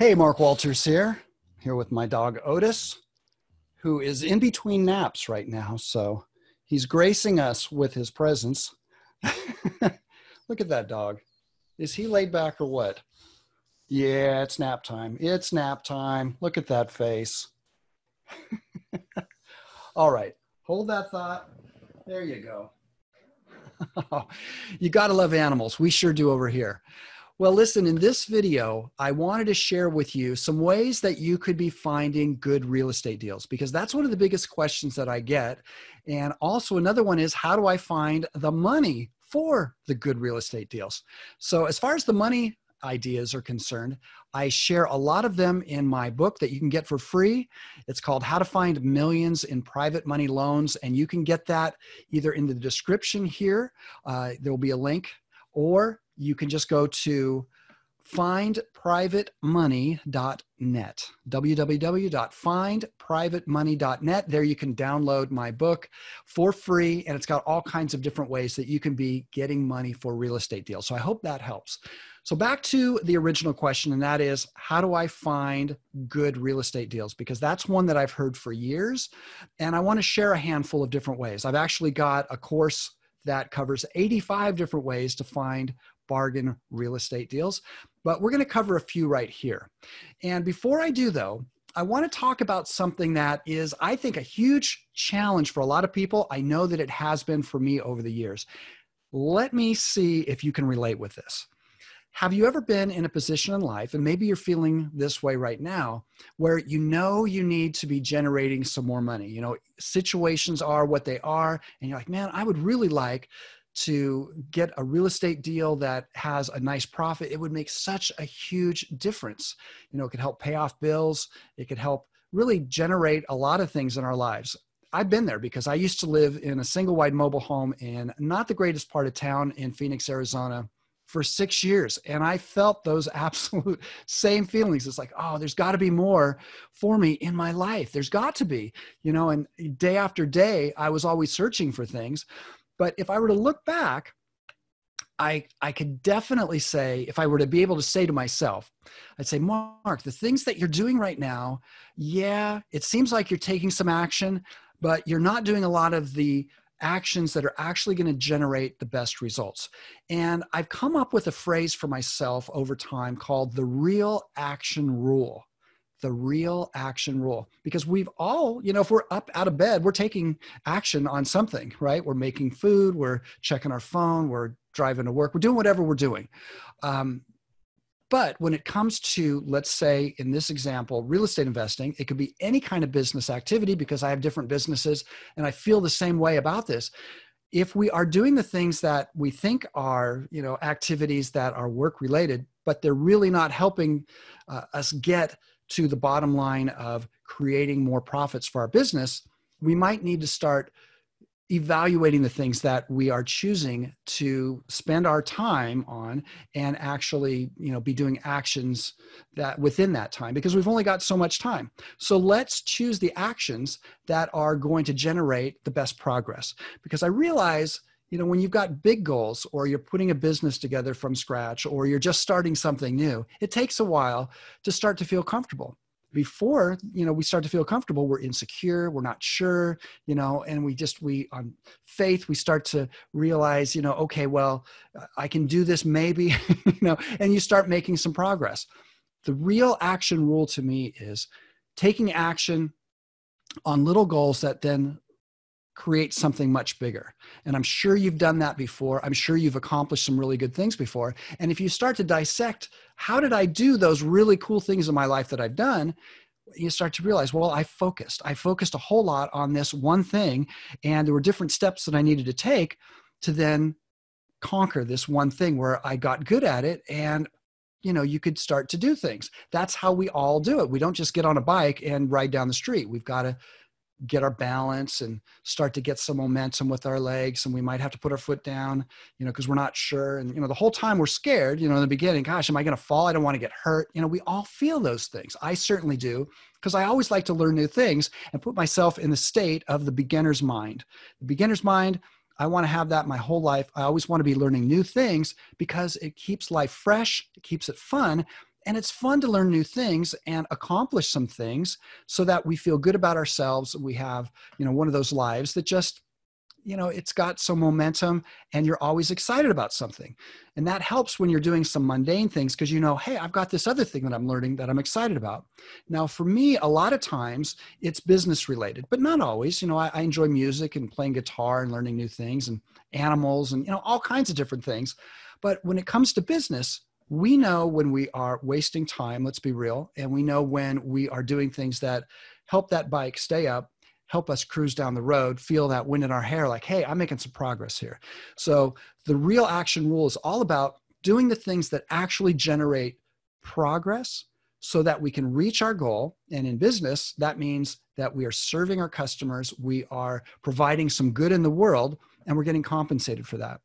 Hey, Mark Walters here, here with my dog Otis, who is in between naps right now. So he's gracing us with his presence. Look at that dog. Is he laid back or what? Yeah, it's nap time. It's nap time. Look at that face. All right, hold that thought. There you go. you got to love animals. We sure do over here. Well, listen, in this video, I wanted to share with you some ways that you could be finding good real estate deals because that's one of the biggest questions that I get. And also, another one is how do I find the money for the good real estate deals? So, as far as the money ideas are concerned, I share a lot of them in my book that you can get for free. It's called How to Find Millions in Private Money Loans. And you can get that either in the description here, uh, there will be a link, or you can just go to findprivatemoney.net www.findprivatemoney.net there you can download my book for free and it's got all kinds of different ways that you can be getting money for real estate deals so i hope that helps so back to the original question and that is how do i find good real estate deals because that's one that i've heard for years and i want to share a handful of different ways i've actually got a course that covers 85 different ways to find bargain real estate deals, but we're going to cover a few right here. And before I do, though, I want to talk about something that is, I think, a huge challenge for a lot of people. I know that it has been for me over the years. Let me see if you can relate with this. Have you ever been in a position in life, and maybe you're feeling this way right now, where you know you need to be generating some more money? You know, situations are what they are, and you're like, man, I would really like to get a real estate deal that has a nice profit, it would make such a huge difference. You know, it could help pay off bills, it could help really generate a lot of things in our lives. I've been there because I used to live in a single wide mobile home in not the greatest part of town in Phoenix, Arizona for six years. And I felt those absolute same feelings. It's like, oh, there's got to be more for me in my life. There's got to be, you know, and day after day, I was always searching for things. But if I were to look back, I, I could definitely say, if I were to be able to say to myself, I'd say, Mark, the things that you're doing right now, yeah, it seems like you're taking some action, but you're not doing a lot of the actions that are actually going to generate the best results. And I've come up with a phrase for myself over time called the real action rule the real action rule because we've all you know if we're up out of bed we're taking action on something right we're making food we're checking our phone we're driving to work we're doing whatever we're doing um, but when it comes to let's say in this example real estate investing it could be any kind of business activity because i have different businesses and i feel the same way about this if we are doing the things that we think are you know activities that are work related but they're really not helping uh, us get to the bottom line of creating more profits for our business, we might need to start evaluating the things that we are choosing to spend our time on and actually you know be doing actions that within that time because we've only got so much time so let's choose the actions that are going to generate the best progress because i realize you know, when you've got big goals or you're putting a business together from scratch or you're just starting something new, it takes a while to start to feel comfortable. Before, you know, we start to feel comfortable, we're insecure, we're not sure, you know, and we just, we on faith, we start to realize, you know, okay, well, I can do this maybe, you know, and you start making some progress. The real action rule to me is taking action on little goals that then create something much bigger. And I'm sure you've done that before. I'm sure you've accomplished some really good things before. And if you start to dissect, how did I do those really cool things in my life that I've done? you start to realize, well, I focused. I focused a whole lot on this one thing, and there were different steps that I needed to take to then conquer this one thing where I got good at it and you know you could start to do things that's how we all do it we don't just get on a bike and ride down the street we've got to get our balance and start to get some momentum with our legs and we might have to put our foot down you know because we're not sure and you know the whole time we're scared you know in the beginning gosh am i going to fall i don't want to get hurt you know we all feel those things i certainly do because i always like to learn new things and put myself in the state of the beginner's mind the beginner's mind i want to have that my whole life i always want to be learning new things because it keeps life fresh it keeps it fun and it's fun to learn new things and accomplish some things so that we feel good about ourselves we have you know one of those lives that just you know it's got some momentum and you're always excited about something and that helps when you're doing some mundane things because you know hey i've got this other thing that i'm learning that i'm excited about now for me a lot of times it's business related but not always you know I, I, enjoy music and playing guitar and learning new things and animals and you know all kinds of different things but when it comes to business we know when we are wasting time, let's be real, and we know when we are doing things that help that bike stay up, help us cruise down the road, feel that wind in our hair like, hey, I'm making some progress here. So the real action rule is all about doing the things that actually generate progress so that we can reach our goal. And in business, that means that we are serving our customers, we are providing some good in the world, and we're getting compensated for that.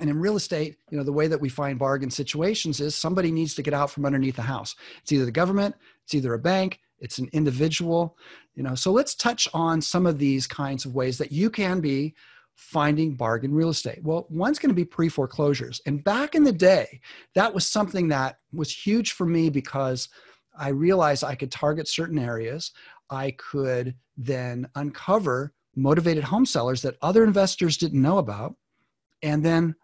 And in real estate, you know, the way that we find bargain situations is somebody needs to get out from underneath the house. It's either the government, it's either a bank, it's an individual, you know. So let's touch on some of these kinds of ways that you can be finding bargain real estate. Well, one's going to be pre-foreclosures. And back in the day, that was something that was huge for me because I realized I could target certain areas. I could then uncover motivated home sellers that other investors didn't know about and then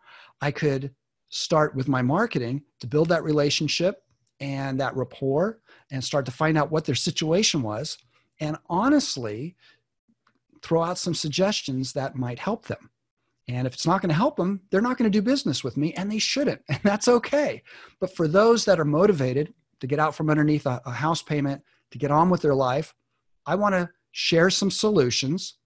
I could start with my marketing to build that relationship and that rapport and start to find out what their situation was and honestly throw out some suggestions that might help them. And if it's not going to help them, they're not going to do business with me and they shouldn't. And that's okay. But for those that are motivated to get out from underneath a, a house payment, to get on with their life, I want to share some solutions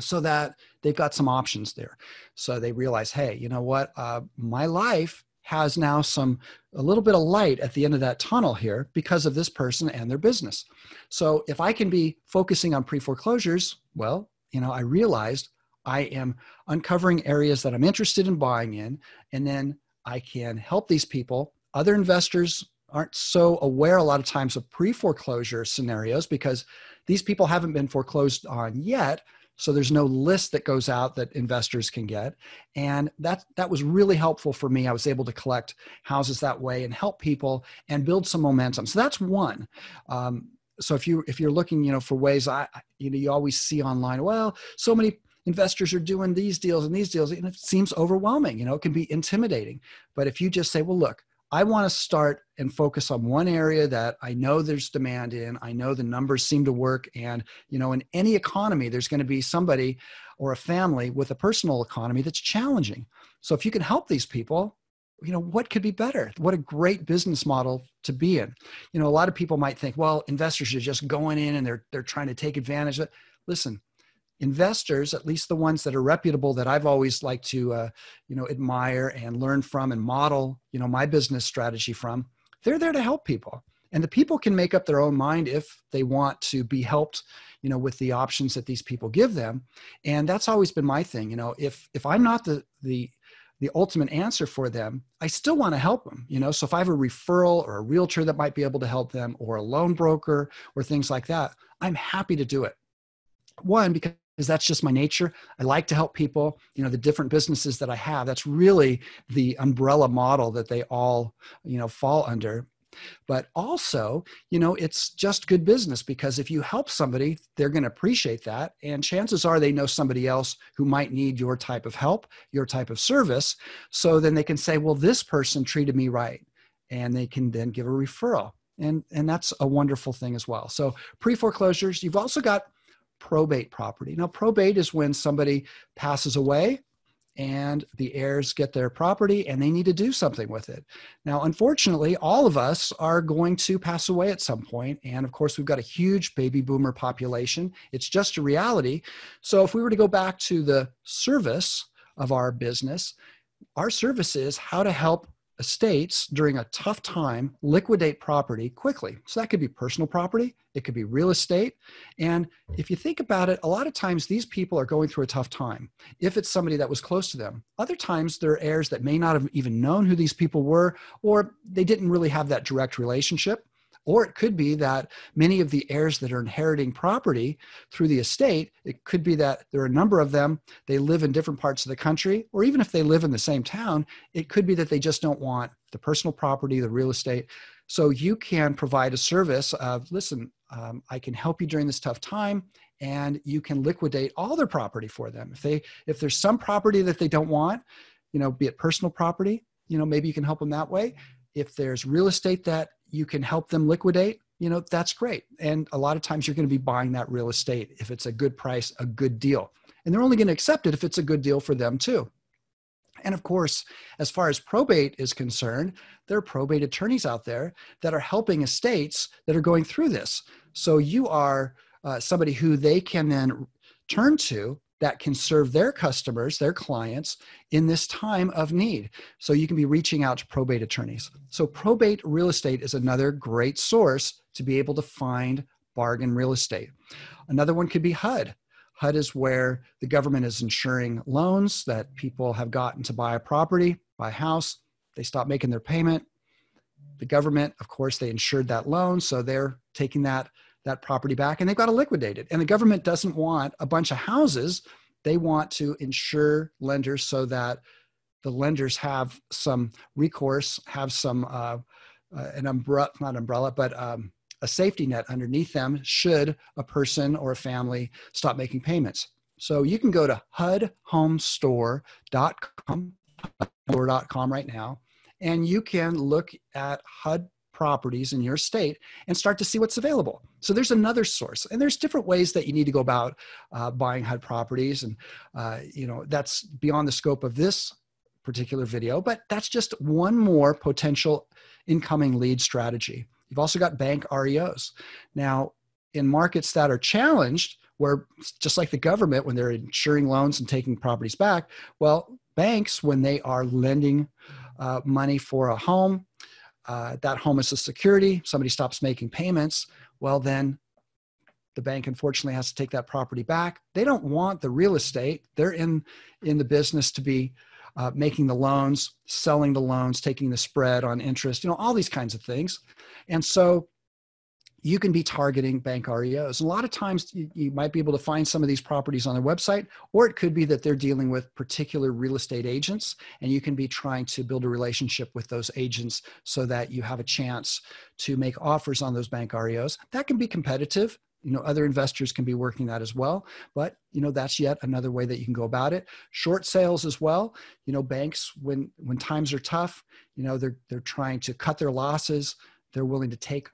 so that they've got some options there. So they realize, hey, you know what? Uh, my life has now some a little bit of light at the end of that tunnel here because of this person and their business. So if I can be focusing on pre foreclosures, well, you know, I realized I am uncovering areas that I'm interested in buying in, and then I can help these people. Other investors aren't so aware a lot of times of pre foreclosure scenarios because these people haven't been foreclosed on yet. So there's no list that goes out that investors can get. And that, that was really helpful for me. I was able to collect houses that way and help people and build some momentum. So that's one. Um, so if you if you're looking you know for ways I you know you always see online well so many investors are doing these deals and these deals and it seems overwhelming you know it can be intimidating but if you just say well look I want to start and focus on one area that I know there's demand in. I know the numbers seem to work. And, you know, in any economy, there's going to be somebody or a family with a personal economy that's challenging. So if you can help these people, you know, what could be better? What a great business model to be in. You know, a lot of people might think, well, investors are just going in and they're, they're trying to take advantage of it. Listen, investors, at least the ones that are reputable that I've always liked to, uh, you know, admire and learn from and model, you know, my business strategy from, they're there to help people. And the people can make up their own mind if they want to be helped, you know, with the options that these people give them. And that's always been my thing. You know, if if I'm not the the the ultimate answer for them, I still want to help them. You know, so if I have a referral or a realtor that might be able to help them, or a loan broker or things like that, I'm happy to do it. One, because because that's just my nature. I like to help people. You know, the different businesses that I have, that's really the umbrella model that they all, you know, fall under. But also, you know, it's just good business because if you help somebody, they're going to appreciate that. And chances are they know somebody else who might need your type of help, your type of service. So then they can say, well, this person treated me right. And they can then give a referral and and that's a wonderful thing as well so pre foreclosures you've also got probate property. Now, probate is when somebody passes away and the heirs get their property and they need to do something with it. Now, unfortunately, all of us are going to pass away at some point, And of course, we've got a huge baby boomer population. It's just a reality. So, if we were to go back to the service of our business, our service is how to help estates during a tough time liquidate property quickly. So that could be personal property, it could be real estate. And if you think about it, a lot of times these people are going through a tough time if it's somebody that was close to them. Other times there are heirs that may not have even known who these people were or they didn't really have that direct relationship. Or it could be that many of the heirs that are inheriting property through the estate, it could be that there are a number of them, they live in different parts of the country, or even if they live in the same town, it could be that they just don't want the personal property, the real estate. So you can provide a service of listen, um, I can help you during this tough time and you can liquidate all their property for them. If they if there's some property that they don't want, you know, be it personal property, you know, maybe you can help them that way if there's real estate that you can help them liquidate you know that's great and a lot of times you're going to be buying that real estate if it's a good price a good deal and they're only going to accept it if it's a good deal for them too and of course as far as probate is concerned there are probate attorneys out there that are helping estates that are going through this so you are uh, somebody who they can then turn to that can serve their customers, their clients in this time of need. So you can be reaching out to probate attorneys. So probate real estate is another great source to be able to find bargain real estate. Another one could be HUD. HUD is where the government is insuring loans that people have gotten to buy a property, buy a house, they stop making their payment. The government, of course, they insured that loan, so they're taking that that property back and they've got to liquidate it. And the government doesn't want a bunch of houses. They want to insure lenders so that the lenders have some recourse, have some uh, uh, an umbrella, not umbrella, but um, a safety net underneath them should a person or a family stop making payments. So you can go to hudhomestore.com, com right now, and you can look at HUD properties in your state and start to see what's available. So there's another source, and there's different ways that you need to go about uh, buying HUD properties, and uh, you know that's beyond the scope of this particular video, but that's just one more potential incoming lead strategy. You've also got bank REOs. Now, in markets that are challenged, where just like the government, when they're insuring loans and taking properties back, well, banks, when they are lending uh, money for a home, uh, that home is a security, somebody stops making payments, well, then the bank unfortunately has to take that property back. They don't want the real estate. They're in, in the business to be uh, making the loans, selling the loans, taking the spread on interest, you know, all these kinds of things. And so you can be targeting bank REOs. A lot of times you, you, might be able to find some of these properties on their website, or it could be that they're dealing with particular real estate agents, and you can be trying to build a relationship with those agents so that you have a chance to make offers on those bank REOs. That can be competitive. You know, other investors can be working that as well, but you know that's yet another way that you can go about it. Short sales as well. You know, banks when when times are tough, you know they're they're trying to cut their losses. They're willing to take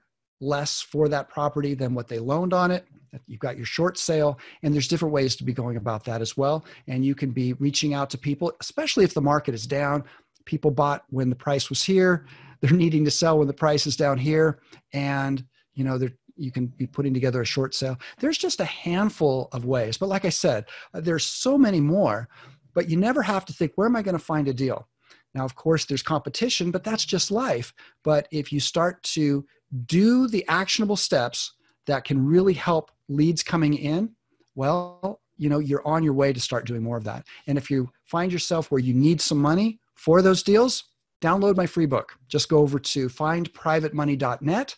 less for that property than what they loaned on it. You've got your short sale, and there's different ways to be going about that as well. And you can be reaching out to people, especially if the market is down. People bought when the price was here, they're needing to sell when the price is down here, and you know they're you can be putting together a short sale. There's just a handful of ways, but like I said, there's so many more. But you never have to think, where am I going to find a deal? Now, of course, there's competition, but that's just life. But if you start to do the actionable steps that can really help leads coming in, well, you know, you're on your way to start doing more of that. And if you find yourself where you need some money for those deals, download my free book. Just go over to findprivatemoney.net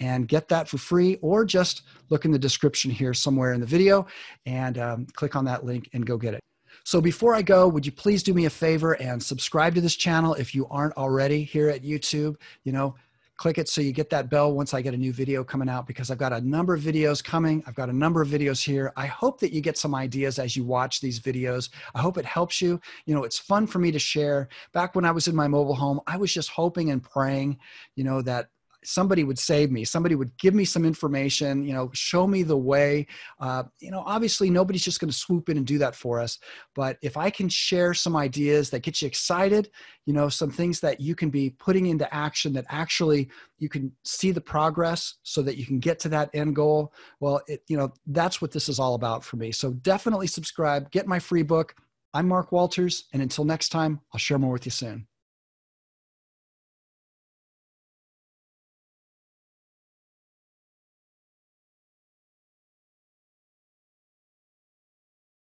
and get that for free, or just look in the description here somewhere in the video and um, click on that link and go get it. So, before I go, would you please do me a favor and subscribe to this channel if you aren't already here at YouTube? You know, click it so you get that bell once I get a new video coming out because I've got a number of videos coming. I've got a number of videos here. I hope that you get some ideas as you watch these videos. I hope it helps you. You know, it's fun for me to share. Back when I was in my mobile home, I was just hoping and praying, you know, that somebody would save me somebody would give me some information you know show me the way uh, you know obviously nobody's just going to swoop in and do that for us but if i can share some ideas that get you excited you know some things that you can be putting into action that actually you can see the progress so that you can get to that end goal well it you know that's what this is all about for me so definitely subscribe get my free book i'm mark walters and until next time i'll share more with you soon